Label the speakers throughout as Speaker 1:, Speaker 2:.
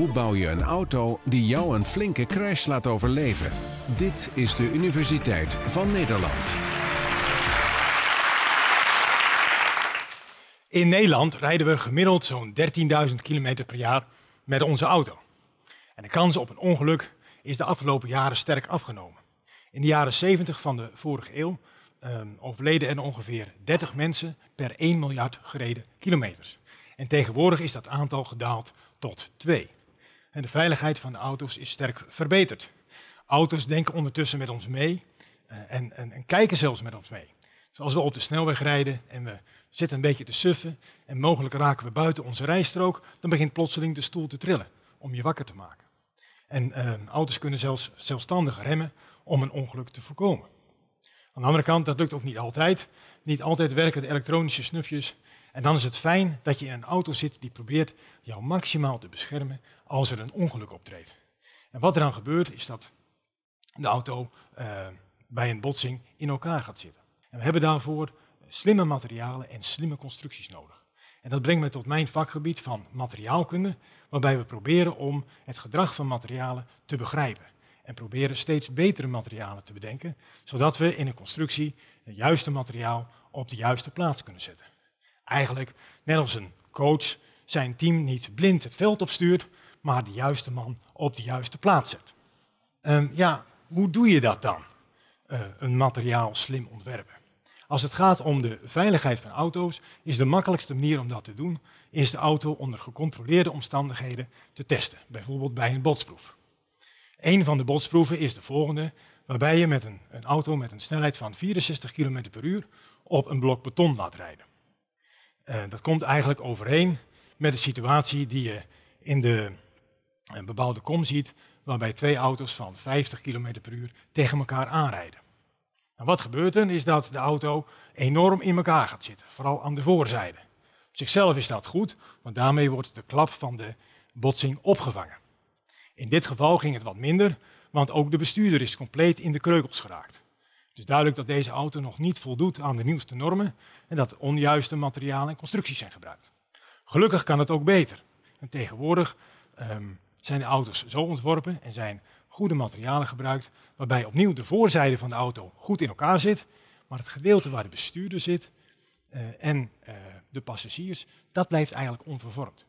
Speaker 1: Hoe bouw je een auto die jou een flinke crash laat overleven? Dit is de Universiteit van Nederland. In Nederland rijden we gemiddeld zo'n 13.000 kilometer per jaar met onze auto. En de kans op een ongeluk is de afgelopen jaren sterk afgenomen. In de jaren 70 van de vorige eeuw ehm, overleden er ongeveer 30 mensen per 1 miljard gereden kilometers. En tegenwoordig is dat aantal gedaald tot 2. En de veiligheid van de auto's is sterk verbeterd. Auto's denken ondertussen met ons mee eh, en, en, en kijken zelfs met ons mee. Dus als we op de snelweg rijden en we zitten een beetje te suffen en mogelijk raken we buiten onze rijstrook, dan begint plotseling de stoel te trillen om je wakker te maken. En eh, auto's kunnen zelfs zelfstandig remmen om een ongeluk te voorkomen. Aan de andere kant, dat lukt ook niet altijd. Niet altijd werken de elektronische snufjes en dan is het fijn dat je in een auto zit die probeert jou maximaal te beschermen als er een ongeluk optreedt. En wat er dan gebeurt is dat de auto eh, bij een botsing in elkaar gaat zitten. En we hebben daarvoor slimme materialen en slimme constructies nodig. En dat brengt me tot mijn vakgebied van materiaalkunde, waarbij we proberen om het gedrag van materialen te begrijpen. En proberen steeds betere materialen te bedenken, zodat we in een constructie het juiste materiaal op de juiste plaats kunnen zetten eigenlijk, net als een coach, zijn team niet blind het veld opstuurt, maar de juiste man op de juiste plaats zet. Ehm, ja, hoe doe je dat dan? Eh, een materiaal slim ontwerpen. Als het gaat om de veiligheid van auto's, is de makkelijkste manier om dat te doen, is de auto onder gecontroleerde omstandigheden te testen, bijvoorbeeld bij een botsproef. Een van de botsproeven is de volgende, waarbij je met een, een auto met een snelheid van 64 km per uur op een blok beton laat rijden. Eh, dat komt eigenlijk overeen met de situatie die je in de bebouwde kom ziet, waarbij twee auto's van 50 km per uur tegen elkaar aanrijden. Nou, wat gebeurt er is dat de auto enorm in elkaar gaat zitten, vooral aan de voorzijde. zichzelf is dat goed, want daarmee wordt de klap van de botsing opgevangen. In dit geval ging het wat minder, want ook de bestuurder is compleet in de kreukels geraakt is duidelijk dat deze auto nog niet voldoet aan de nieuwste normen en dat onjuiste materialen en constructies zijn gebruikt. Gelukkig kan het ook beter. En tegenwoordig ehm, zijn de auto's zo ontworpen en zijn goede materialen gebruikt, waarbij opnieuw de voorzijde van de auto goed in elkaar zit, maar het gedeelte waar de bestuurder zit eh, en eh, de passagiers, dat blijft eigenlijk onvervormd.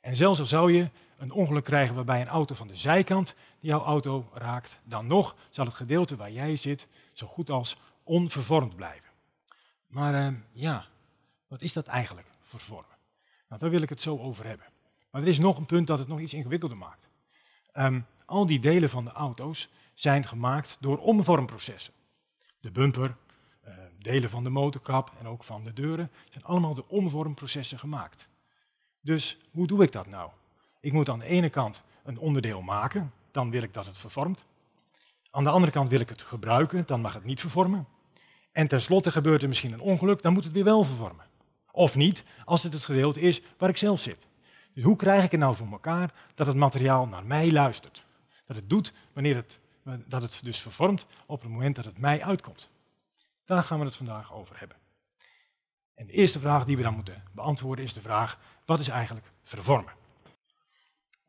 Speaker 1: En zelfs al zou je een ongeluk krijgen waarbij een auto van de zijkant jouw auto raakt, dan nog zal het gedeelte waar jij zit zo goed als onvervormd blijven. Maar eh, ja, wat is dat eigenlijk, vervormen? Nou, daar wil ik het zo over hebben. Maar er is nog een punt dat het nog iets ingewikkelder maakt. Ehm, al die delen van de auto's zijn gemaakt door omvormprocessen. De bumper, eh, delen van de motorkap en ook van de deuren zijn allemaal door omvormprocessen gemaakt. Dus hoe doe ik dat nou? Ik moet aan de ene kant een onderdeel maken, dan wil ik dat het vervormt. Aan de andere kant wil ik het gebruiken, dan mag het niet vervormen. En tenslotte gebeurt er misschien een ongeluk, dan moet het weer wel vervormen. Of niet, als het het gedeelte is waar ik zelf zit. Dus hoe krijg ik het nou voor elkaar dat het materiaal naar mij luistert? Dat het doet wanneer het, dat het dus vervormt op het moment dat het mij uitkomt. Daar gaan we het vandaag over hebben. En de eerste vraag die we dan moeten beantwoorden is de vraag, wat is eigenlijk vervormen?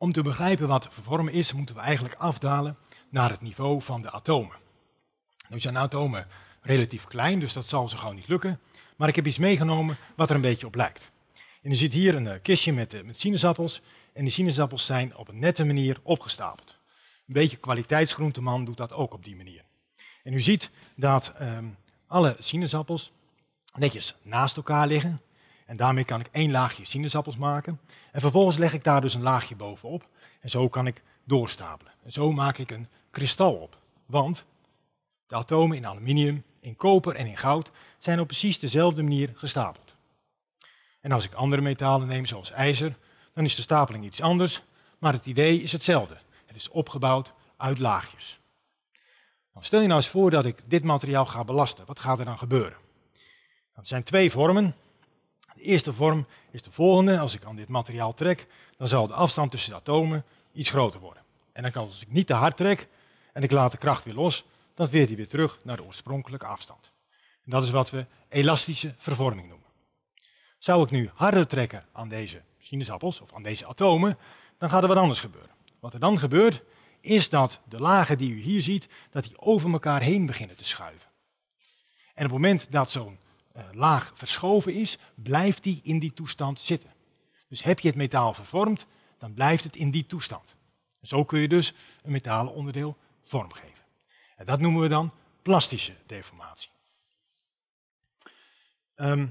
Speaker 1: Om te begrijpen wat vervormen is, moeten we eigenlijk afdalen naar het niveau van de atomen. Nu zijn atomen relatief klein, dus dat zal ze gewoon niet lukken. Maar ik heb iets meegenomen wat er een beetje op lijkt. En ziet ziet hier een eh, kistje met, eh, met sinaasappels. En die sinaasappels zijn op een nette manier opgestapeld. Een beetje kwaliteitsgroenteman doet dat ook op die manier. En u ziet dat ehm, alle sinaasappels netjes naast elkaar liggen. En daarmee kan ik één laagje sinaasappels maken. En vervolgens leg ik daar dus een laagje bovenop. En zo kan ik doorstapelen. En zo maak ik een kristal op. Want de atomen in aluminium, in koper en in goud zijn op precies dezelfde manier gestapeld. En als ik andere metalen neem, zoals ijzer, dan is de stapeling iets anders, maar het idee is hetzelfde. Het is opgebouwd uit laagjes. Nou, stel je nou eens voor dat ik dit materiaal ga belasten. Wat gaat er dan gebeuren? Nou, er zijn twee vormen. De eerste vorm is de volgende. Als ik aan dit materiaal trek, dan zal de afstand tussen de atomen iets groter worden. En dan kan als ik niet te hard trek en ik laat de kracht weer los, dan veert hij weer terug naar de oorspronkelijke afstand. En dat is wat we elastische vervorming noemen. Zou ik nu harder trekken aan deze sinaasappels of aan deze atomen, dan gaat er wat anders gebeuren. Wat er dan gebeurt, is dat de lagen die u hier ziet, dat die over elkaar heen beginnen te schuiven. En op het moment dat zo'n eh, laag verschoven is, blijft die in die toestand zitten. Dus heb je het metaal vervormd, dan blijft het in die toestand. Zo kun je dus een metalen onderdeel vormgeven. En dat noemen we dan plastische deformatie. Ehm,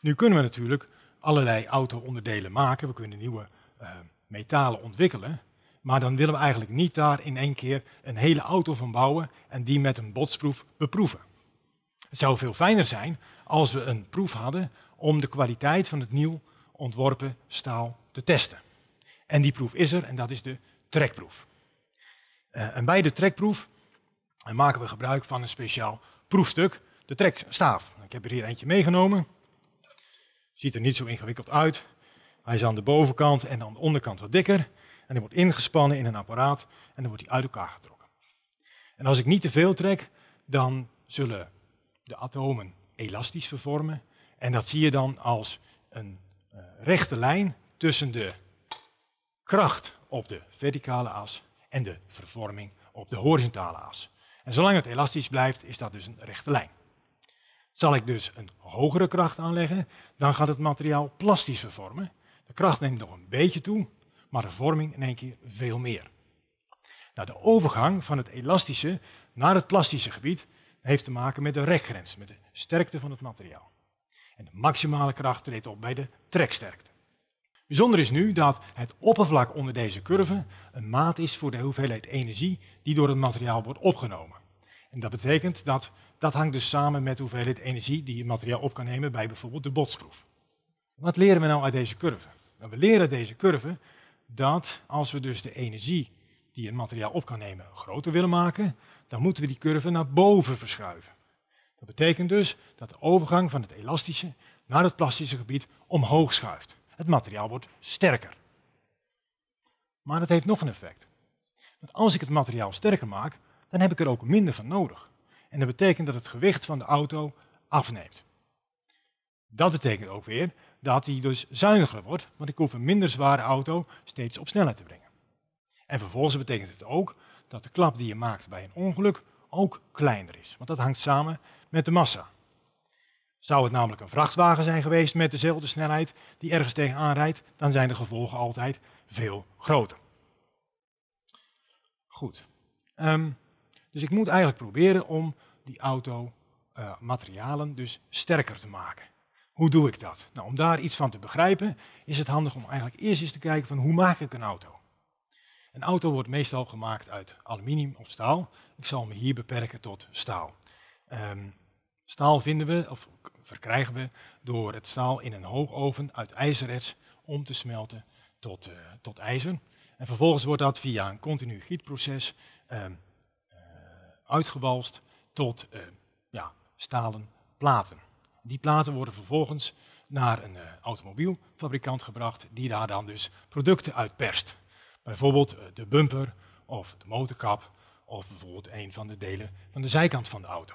Speaker 1: nu kunnen we natuurlijk allerlei auto-onderdelen maken, we kunnen nieuwe eh, metalen ontwikkelen, maar dan willen we eigenlijk niet daar in één keer een hele auto van bouwen en die met een botsproef beproeven. Het zou veel fijner zijn als we een proef hadden om de kwaliteit van het nieuw ontworpen staal te testen. En die proef is er en dat is de trekproef. Eh, en bij de trekproef maken we gebruik van een speciaal proefstuk, de trekstaaf. Ik heb er hier eentje meegenomen. Ziet er niet zo ingewikkeld uit. Hij is aan de bovenkant en aan de onderkant wat dikker. En hij wordt ingespannen in een apparaat en dan wordt hij uit elkaar getrokken. En als ik niet te veel trek, dan zullen de atomen elastisch vervormen. En dat zie je dan als een eh, rechte lijn tussen de kracht op de verticale as en de vervorming op de horizontale as. En zolang het elastisch blijft, is dat dus een rechte lijn. Zal ik dus een hogere kracht aanleggen, dan gaat het materiaal plastisch vervormen. De kracht neemt nog een beetje toe, maar de vorming in één keer veel meer. Nou, de overgang van het elastische naar het plastische gebied heeft te maken met de rekgrens, met de sterkte van het materiaal. En de maximale kracht treedt op bij de treksterkte. Bijzonder is nu dat het oppervlak onder deze curve een maat is voor de hoeveelheid energie die door het materiaal wordt opgenomen. En dat betekent dat dat hangt dus samen met de hoeveelheid energie die het materiaal op kan nemen bij bijvoorbeeld de botsproef. Wat leren we nou uit deze curve? Nou, we leren uit deze curve dat als we dus de energie die het materiaal op kan nemen groter willen maken, dan moeten we die curve naar boven verschuiven. Dat betekent dus dat de overgang van het elastische naar het plastische gebied omhoog schuift. Het materiaal wordt sterker. Maar dat heeft nog een effect. Want als ik het materiaal sterker maak, dan heb ik er ook minder van nodig. En dat betekent dat het gewicht van de auto afneemt. Dat betekent ook weer dat hij dus zuiniger wordt, want ik hoef een minder zware auto steeds op snelheid te brengen. En vervolgens betekent het ook dat de klap die je maakt bij een ongeluk ook kleiner is. Want dat hangt samen met de massa. Zou het namelijk een vrachtwagen zijn geweest met dezelfde snelheid die ergens tegenaan rijdt, dan zijn de gevolgen altijd veel groter. Goed. Ehm, dus ik moet eigenlijk proberen om die auto eh, materialen dus sterker te maken. Hoe doe ik dat? Nou, om daar iets van te begrijpen, is het handig om eigenlijk eerst eens te kijken van hoe maak ik een auto? Een auto wordt meestal gemaakt uit aluminium of staal. Ik zal me hier beperken tot staal. Ehm, staal vinden we, of verkrijgen we, door het staal in een hoogoven uit ijzererts om te smelten tot, eh, tot ijzer. En vervolgens wordt dat via een continu gietproces um, uitgewalst tot eh, ja, stalen platen. Die platen worden vervolgens naar een automobielfabrikant gebracht, die daar dan dus producten uit perst. Bijvoorbeeld eh, de bumper of de motorkap of bijvoorbeeld een van de delen van de zijkant van de auto.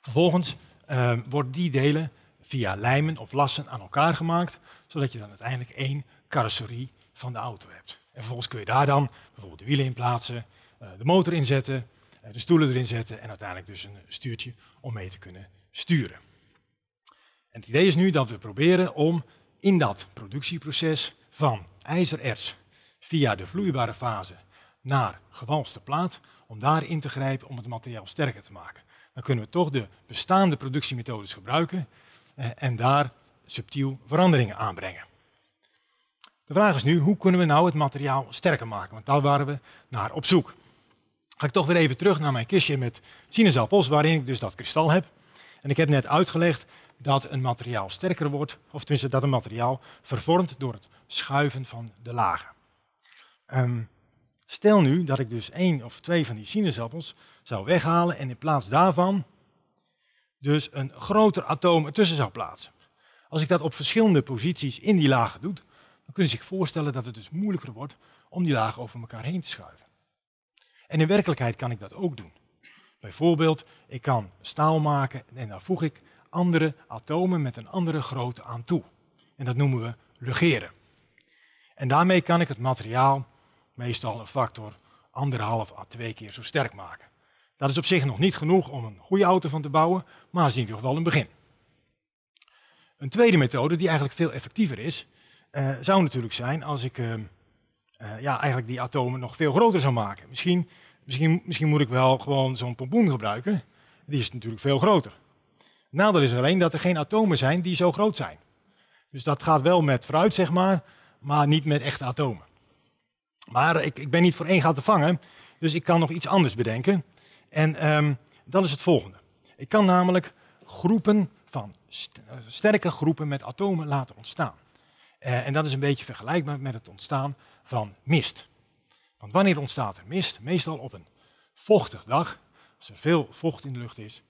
Speaker 1: Vervolgens eh, worden die delen via lijmen of lassen aan elkaar gemaakt, zodat je dan uiteindelijk één carrosserie van de auto hebt. En vervolgens kun je daar dan bijvoorbeeld de wielen in plaatsen, eh, de motor inzetten, de stoelen erin zetten en uiteindelijk dus een stuurtje om mee te kunnen sturen. En het idee is nu dat we proberen om in dat productieproces van ijzererts via de vloeibare fase naar gewalste plaat om daar in te grijpen om het materiaal sterker te maken. Dan kunnen we toch de bestaande productiemethodes gebruiken eh, en daar subtiel veranderingen aanbrengen. De vraag is nu, hoe kunnen we nou het materiaal sterker maken? Want daar waren we naar op zoek. Ga ik toch weer even terug naar mijn kistje met sinaasappels, waarin ik dus dat kristal heb. En ik heb net uitgelegd dat een materiaal sterker wordt, of tenminste dat een materiaal vervormt door het schuiven van de lagen. Ehm, stel nu dat ik dus één of twee van die sinaasappels zou weghalen en in plaats daarvan dus een groter atoom ertussen zou plaatsen. Als ik dat op verschillende posities in die lagen doe, dan kun je zich voorstellen dat het dus moeilijker wordt om die lagen over elkaar heen te schuiven. En in werkelijkheid kan ik dat ook doen. Bijvoorbeeld, ik kan staal maken en daar voeg ik andere atomen met een andere grootte aan toe. En dat noemen we legeren. En daarmee kan ik het materiaal meestal een factor anderhalf à twee keer zo sterk maken. Dat is op zich nog niet genoeg om een goede auto van te bouwen, maar zien we ieder wel een begin. Een tweede methode, die eigenlijk veel effectiever is, eh, zou natuurlijk zijn als ik ehm, eh, ja, eigenlijk die atomen nog veel groter zou maken. Misschien, misschien, misschien moet ik wel gewoon zo'n pompoen gebruiken. Die is natuurlijk veel groter. Nadeel is alleen dat er geen atomen zijn die zo groot zijn. Dus dat gaat wel met fruit, zeg maar, maar niet met echte atomen. Maar ik, ik ben niet voor één gaat te vangen, dus ik kan nog iets anders bedenken. En ehm, dat is het volgende. Ik kan namelijk groepen van eh, sterke groepen met atomen laten ontstaan. Eh, en dat is een beetje vergelijkbaar met het ontstaan van mist. Want wanneer ontstaat er mist? Meestal op een vochtig dag, als er veel vocht in de lucht is,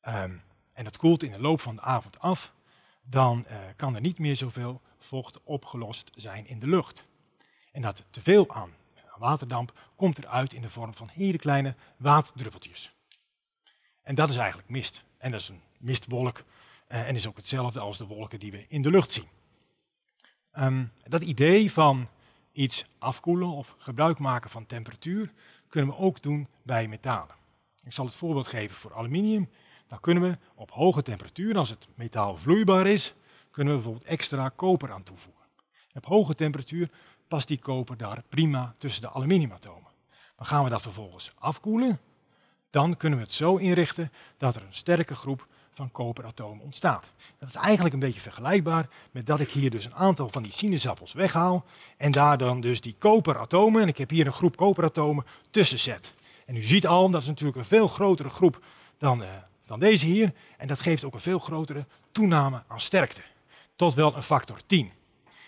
Speaker 1: ehm, en het koelt in de loop van de avond af, dan eh, kan er niet meer zoveel vocht opgelost zijn in de lucht. En dat te veel aan waterdamp komt eruit in de vorm van hele kleine waterdruppeltjes. En dat is eigenlijk mist. En dat is een mistwolk eh, en is ook hetzelfde als de wolken die we in de lucht zien. Ehm, dat idee van iets afkoelen of gebruik maken van temperatuur kunnen we ook doen bij metalen. Ik zal het voorbeeld geven voor aluminium. Dan kunnen we op hoge temperatuur, als het metaal vloeibaar is, kunnen we bijvoorbeeld extra koper aan toevoegen. op hoge temperatuur past die koper daar prima tussen de aluminiumatomen. Maar gaan we dat vervolgens afkoelen, dan kunnen we het zo inrichten dat er een sterke groep van koperatomen ontstaat. Dat is eigenlijk een beetje vergelijkbaar met dat ik hier dus een aantal van die sinaasappels weghaal en daar dan dus die koperatomen, en ik heb hier een groep koperatomen, tussen zet. En u ziet al, dat is natuurlijk een veel grotere groep dan, eh, dan deze hier en dat geeft ook een veel grotere toename aan sterkte, tot wel een factor 10.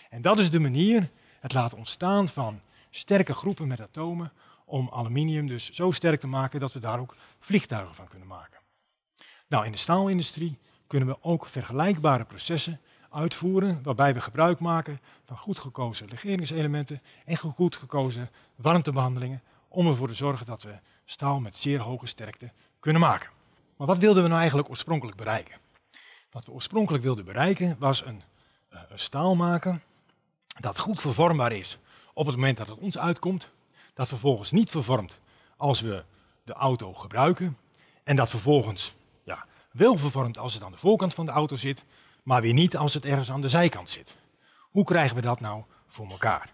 Speaker 1: En dat is de manier het laat ontstaan van sterke groepen met atomen om aluminium dus zo sterk te maken dat we daar ook vliegtuigen van kunnen maken. Nou, in de staalindustrie kunnen we ook vergelijkbare processen uitvoeren waarbij we gebruik maken van goed gekozen legeringselementen en goed gekozen warmtebehandelingen om ervoor te zorgen dat we staal met zeer hoge sterkte kunnen maken. Maar wat wilden we nou eigenlijk oorspronkelijk bereiken? Wat we oorspronkelijk wilden bereiken was een, eh, een staal maken dat goed vervormbaar is op het moment dat het ons uitkomt, dat vervolgens niet vervormt als we de auto gebruiken en dat vervolgens ja, wel vervormt als het aan de voorkant van de auto zit, maar weer niet als het ergens aan de zijkant zit. Hoe krijgen we dat nou voor elkaar?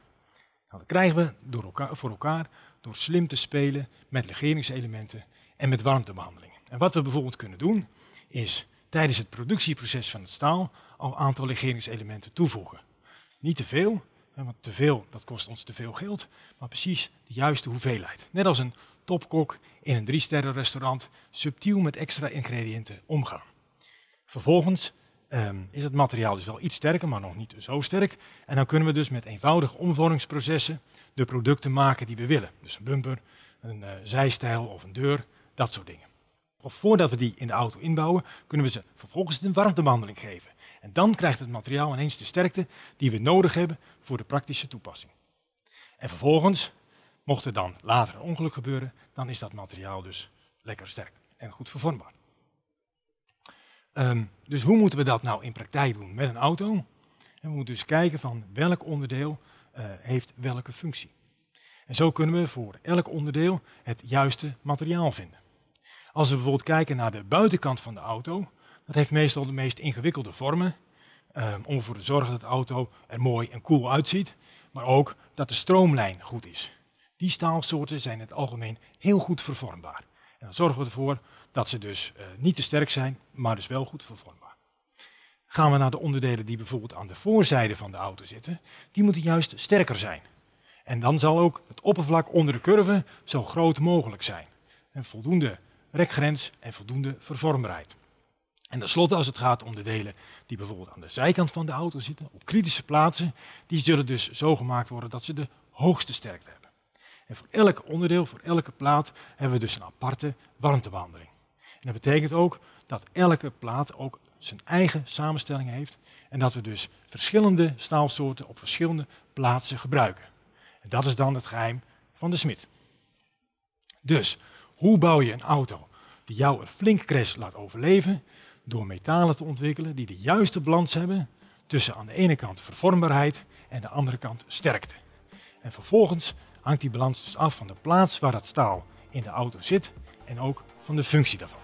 Speaker 1: Nou, dat krijgen we door elkaar, voor elkaar door slim te spelen met legeringselementen en met warmtebehandelingen. En wat we bijvoorbeeld kunnen doen, is tijdens het productieproces van het staal al een aantal legeringselementen toevoegen. Niet te veel, want te veel dat kost ons te veel geld, maar precies de juiste hoeveelheid. Net als een topkok in een drie-sterren restaurant subtiel met extra ingrediënten omgaan. Vervolgens ehm, is het materiaal dus wel iets sterker, maar nog niet zo sterk. En dan kunnen we dus met eenvoudige omvormingsprocessen de producten maken die we willen. Dus een bumper, een eh, zijstijl of een deur, dat soort dingen. Of voordat we die in de auto inbouwen, kunnen we ze vervolgens een warmtebehandeling geven. En dan krijgt het materiaal ineens de sterkte die we nodig hebben voor de praktische toepassing. En vervolgens, mocht er dan later een ongeluk gebeuren, dan is dat materiaal dus lekker sterk en goed vervormbaar. Ehm, dus hoe moeten we dat nou in praktijk doen met een auto? En we moeten dus kijken van welk onderdeel eh, heeft welke functie. En zo kunnen we voor elk onderdeel het juiste materiaal vinden. Als we bijvoorbeeld kijken naar de buitenkant van de auto, dat heeft meestal de meest ingewikkelde vormen. Ehm, om ervoor te zorgen dat de auto er mooi en cool uitziet, maar ook dat de stroomlijn goed is. Die staalsoorten zijn in het algemeen heel goed vervormbaar. En dan zorgen we ervoor dat ze dus eh, niet te sterk zijn, maar dus wel goed vervormbaar. Gaan we naar de onderdelen die bijvoorbeeld aan de voorzijde van de auto zitten, die moeten juist sterker zijn. En dan zal ook het oppervlak onder de curve zo groot mogelijk zijn. En voldoende rekgrens en voldoende vervormbaarheid. En tenslotte als het gaat om de delen die bijvoorbeeld aan de zijkant van de auto zitten, op kritische plaatsen, die zullen dus zo gemaakt worden dat ze de hoogste sterkte hebben. En voor elk onderdeel, voor elke plaat, hebben we dus een aparte warmtebehandeling. En dat betekent ook dat elke plaat ook zijn eigen samenstelling heeft en dat we dus verschillende staalsoorten op verschillende plaatsen gebruiken. En dat is dan het geheim van de smid. Dus hoe bouw je een auto die jou een flink crash laat overleven door metalen te ontwikkelen die de juiste balans hebben tussen aan de ene kant vervormbaarheid en aan de andere kant sterkte. En vervolgens hangt die balans dus af van de plaats waar dat staal in de auto zit en ook van de functie daarvan.